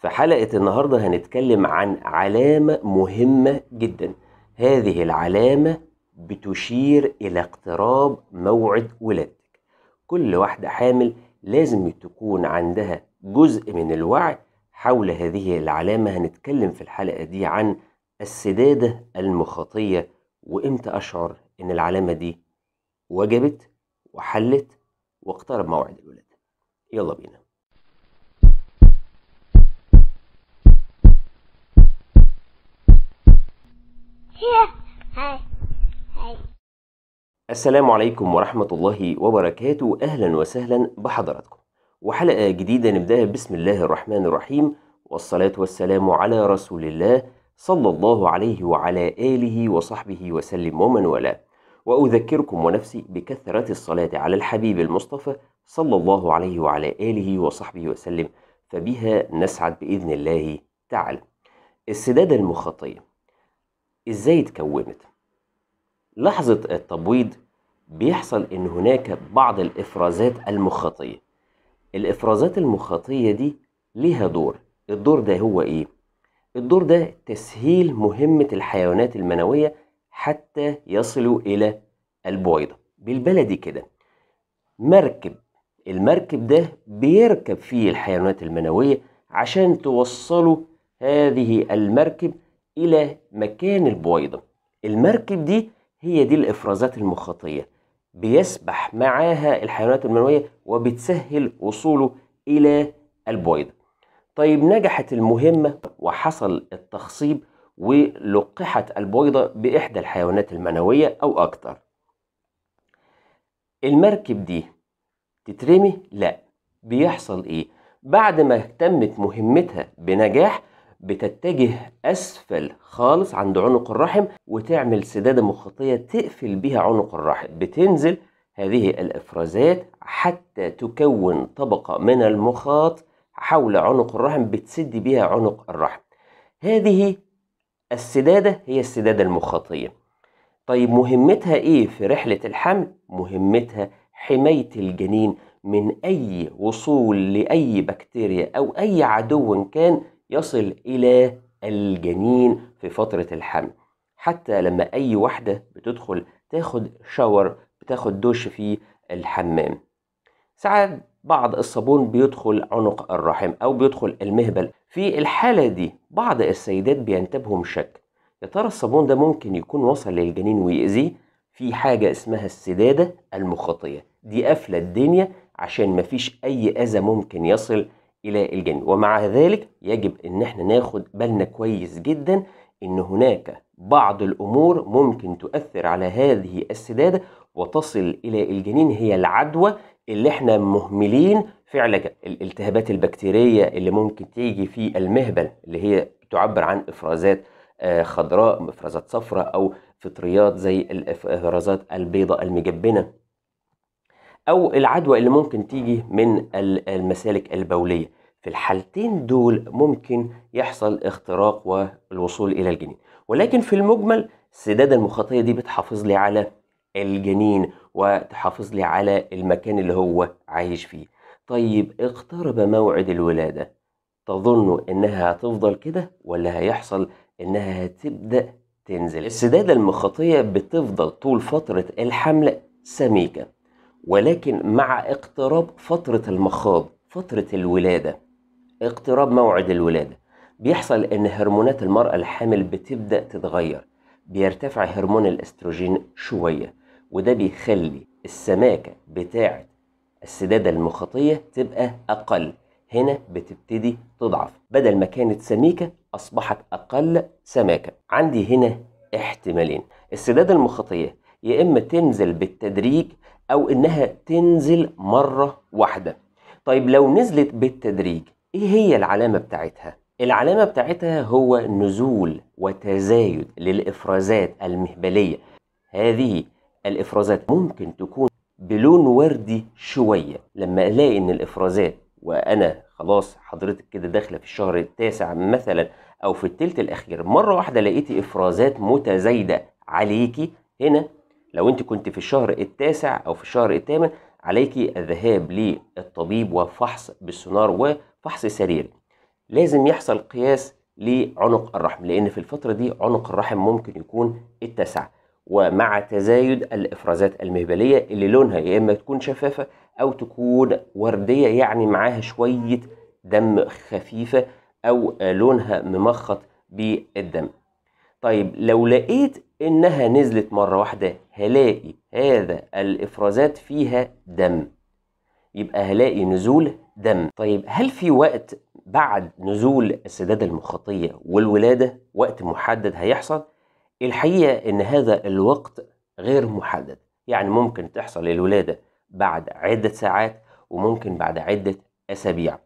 في حلقة النهاردة هنتكلم عن علامة مهمة جدا هذه العلامة بتشير إلى اقتراب موعد ولادتك كل واحدة حامل لازم تكون عندها جزء من الوعي حول هذه العلامة هنتكلم في الحلقة دي عن السدادة المخاطية وإمتى أشعر إن العلامة دي وجبت وحلت واقترب موعد الولادة يلا بينا السلام عليكم ورحمة الله وبركاته أهلا وسهلا بحضراتكم وحلقة جديدة نبدأها بسم الله الرحمن الرحيم والصلاة والسلام على رسول الله صلى الله عليه وعلى آله وصحبه وسلم ومن والاه وأذكركم ونفسي بكثرة الصلاة على الحبيب المصطفى صلى الله عليه وعلى آله وصحبه وسلم فبها نسعد بإذن الله تعالى السداد المخاطية ازاي اتكونت لحظة التبويض بيحصل ان هناك بعض الافرازات المخاطية الافرازات المخاطية دي ليها دور الدور ده هو ايه الدور ده تسهيل مهمة الحيوانات المنوية حتى يصلوا الى البويضة بالبلدي كده مركب المركب ده بيركب فيه الحيوانات المنوية عشان توصلوا هذه المركب إلى مكان البويضة المركب دي هي دي الإفرازات المخاطية بيسبح معاها الحيوانات المنوية وبتسهل وصوله إلى البويضة طيب نجحت المهمة وحصل التخصيب ولقحت البويضة بإحدى الحيوانات المنوية أو أكتر المركب دي تترمي؟ لا بيحصل إيه؟ بعد ما تمت مهمتها بنجاح بتتجه اسفل خالص عند عنق الرحم وتعمل سداده مخاطيه تقفل بها عنق الرحم بتنزل هذه الافرازات حتى تكون طبقه من المخاط حول عنق الرحم بتسد بها عنق الرحم هذه السداده هي السداده المخاطيه طيب مهمتها ايه في رحله الحمل مهمتها حمايه الجنين من اي وصول لاي بكتيريا او اي عدو كان يصل إلى الجنين في فترة الحمل حتى لما أي واحدة بتدخل تاخد شاور بتاخد دوش في الحمام ساعات بعض الصابون بيدخل عنق الرحم أو بيدخل المهبل في الحالة دي بعض السيدات بينتابهم شك يا ترى الصابون ده ممكن يكون وصل للجنين ويأذيه في حاجة اسمها السدادة المخاطية دي قافلة الدنيا عشان مفيش أي أذى ممكن يصل الى الجن ومع ذلك يجب ان احنا ناخد بالنا كويس جدا ان هناك بعض الامور ممكن تؤثر على هذه السداده وتصل الى الجنين هي العدوى اللي احنا مهملين فعلا الالتهابات البكتيريه اللي ممكن تيجي في المهبل اللي هي تعبر عن افرازات آه، خضراء افرازات صفراء او فطريات زي الافرازات البيضاء المجبنه او العدوى اللي ممكن تيجي من المسالك البوليه في الحالتين دول ممكن يحصل اختراق والوصول الى الجنين ولكن في المجمل السداده المخاطيه دي بتحافظ لي على الجنين وتحافظ لي على المكان اللي هو عايش فيه طيب اقترب موعد الولاده تظن انها هتفضل كده ولا هيحصل انها هتبدا تنزل السداده المخاطيه بتفضل طول فتره الحمل سميكه ولكن مع اقتراب فترة المخاض فترة الولادة اقتراب موعد الولادة بيحصل ان هرمونات المرأة الحامل بتبدأ تتغير بيرتفع هرمون الاستروجين شوية وده بيخلي السماكة بتاعة السدادة المخاطية تبقى أقل هنا بتبتدي تضعف بدل ما كانت سميكة أصبحت أقل سماكة عندي هنا احتمالين السدادة المخاطية يا إما تنزل بالتدريج أو إنها تنزل مرة واحدة طيب لو نزلت بالتدريج إيه هي العلامة بتاعتها؟ العلامة بتاعتها هو نزول وتزايد للإفرازات المهبلية هذه الإفرازات ممكن تكون بلون وردي شوية لما ألاقي إن الإفرازات وأنا خلاص حضرتك كده داخلة في الشهر التاسع مثلا أو في التلت الأخير مرة واحدة لقيتي إفرازات متزايدة عليكي هنا لو انت كنت في الشهر التاسع او في الشهر الثامن عليك الذهاب للطبيب وفحص بالسونار وفحص سريري لازم يحصل قياس لعنق الرحم لان في الفتره دي عنق الرحم ممكن يكون اتسع ومع تزايد الافرازات المهبليه اللي لونها يا اما تكون شفافه او تكون ورديه يعني معاها شويه دم خفيفه او لونها ممخط بالدم طيب لو لقيت إنها نزلت مرة واحدة هلاقي هذا الإفرازات فيها دم يبقى هلاقي نزول دم طيب هل في وقت بعد نزول السداد المخاطية والولادة وقت محدد هيحصل؟ الحقيقة إن هذا الوقت غير محدد يعني ممكن تحصل الولادة بعد عدة ساعات وممكن بعد عدة أسابيع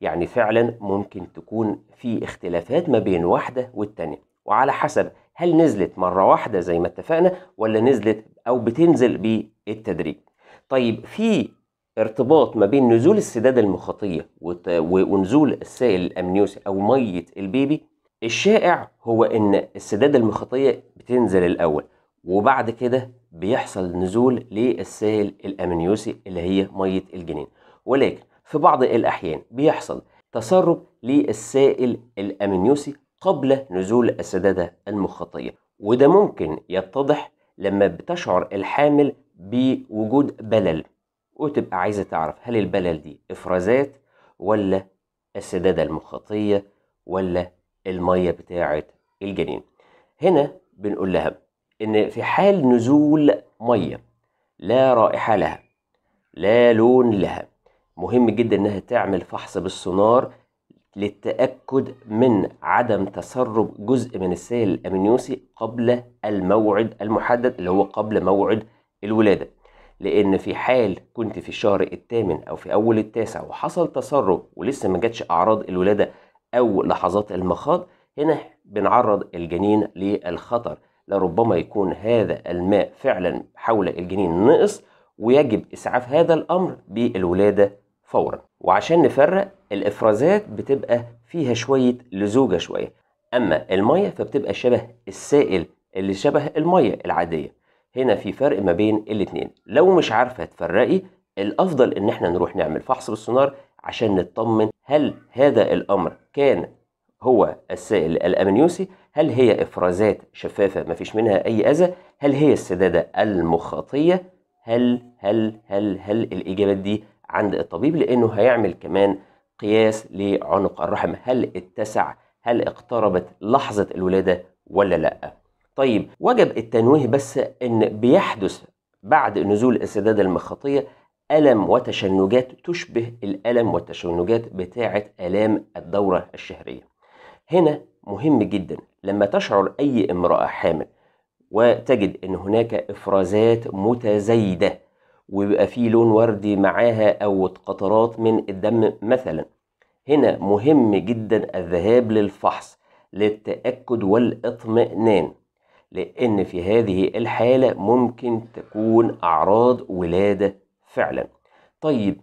يعني فعلا ممكن تكون في اختلافات ما بين واحدة والتانية وعلى حسب هل نزلت مرة واحدة زي ما اتفقنا ولا نزلت أو بتنزل بالتدريج طيب في ارتباط ما بين نزول السداد المخاطية ونزول السائل الأمنيوسي أو مية البيبي الشائع هو إن السداد المخاطية بتنزل الأول وبعد كده بيحصل نزول للسائل الأمنيوسي اللي هي مية الجنين ولكن في بعض الأحيان بيحصل تسرب للسائل الأمنيوسي قبل نزول السدادة المخاطية وده ممكن يتضح لما بتشعر الحامل بوجود بلل وتبقى عايزة تعرف هل البلل دي إفرازات ولا السدادة المخاطية ولا المية بتاعة الجنين هنا بنقول لها إن في حال نزول مية لا رائحة لها لا لون لها مهم جدا إنها تعمل فحص بالسونار للتأكد من عدم تسرب جزء من السائل الأمينوسي قبل الموعد المحدد اللي هو قبل موعد الولادة لأن في حال كنت في الشهر الثامن أو في أول التاسع وحصل تسرب ولسه ما جاتش أعراض الولادة أو لحظات المخاض هنا بنعرض الجنين للخطر لربما يكون هذا الماء فعلا حول الجنين نقص ويجب إسعاف هذا الأمر بالولادة فورا وعشان نفرق الافرازات بتبقى فيها شويه لزوجه شويه اما الميه فبتبقى شبه السائل اللي شبه الميه العاديه هنا في فرق ما بين الاثنين لو مش عارفه تفرقي الافضل ان احنا نروح نعمل فحص بالسونار عشان نطمن هل هذا الامر كان هو السائل الامنيوسي هل هي افرازات شفافه ما فيش منها اي اذى هل هي السداده المخاطيه هل هل هل هل, هل الاجابات دي عند الطبيب لأنه هيعمل كمان قياس لعنق الرحم هل اتسع هل اقتربت لحظة الولادة ولا لا طيب وجب التنويه بس أن بيحدث بعد نزول السدادة المخاطية ألم وتشنجات تشبه الألم والتشنجات بتاعة آلام الدورة الشهرية هنا مهم جدا لما تشعر أي امرأة حامل وتجد أن هناك إفرازات متزايدة ويبقى فيه لون وردي معاها أو قطرات من الدم مثلا هنا مهم جدا الذهاب للفحص للتأكد والاطمئنان لأن في هذه الحالة ممكن تكون أعراض ولادة فعلا طيب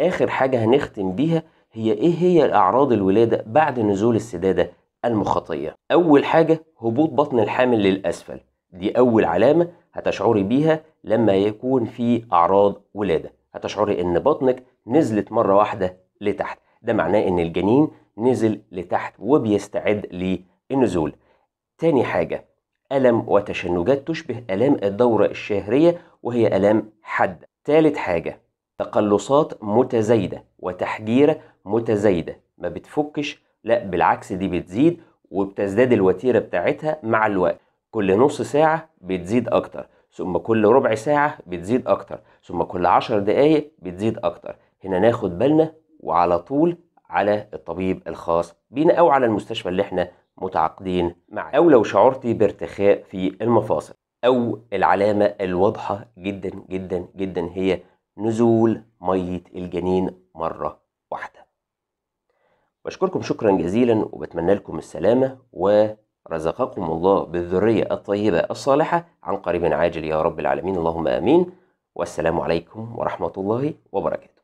آخر حاجة هنختم بيها هي إيه هي أعراض الولادة بعد نزول السدادة المخاطية أول حاجة هبوط بطن الحامل للأسفل دي أول علامة هتشعري بيها لما يكون في أعراض ولادة هتشعري إن بطنك نزلت مرة واحدة لتحت ده معناه إن الجنين نزل لتحت وبيستعد للنزول تاني حاجة ألم وتشنجات تشبه ألام الدورة الشهرية وهي ألام حد تالت حاجة تقلصات متزايدة وتحجيرة متزايدة ما بتفكش لا بالعكس دي بتزيد وبتزداد الوتيرة بتاعتها مع الوقت كل نص ساعة بتزيد أكتر ثم كل ربع ساعة بتزيد أكتر ثم كل عشر دقايق بتزيد أكتر هنا ناخد بالنا وعلى طول على الطبيب الخاص بينا أو على المستشفى اللي احنا متعاقدين معاه أو لو شعرتي بارتخاء في المفاصل أو العلامة الواضحة جدا جدا جدا هي نزول مية الجنين مرة واحدة بشكركم شكرا جزيلا وبتمنى لكم السلامة و رزقكم الله بالذرية الطيبة الصالحة عن قريب عاجل يا رب العالمين اللهم آمين والسلام عليكم ورحمة الله وبركاته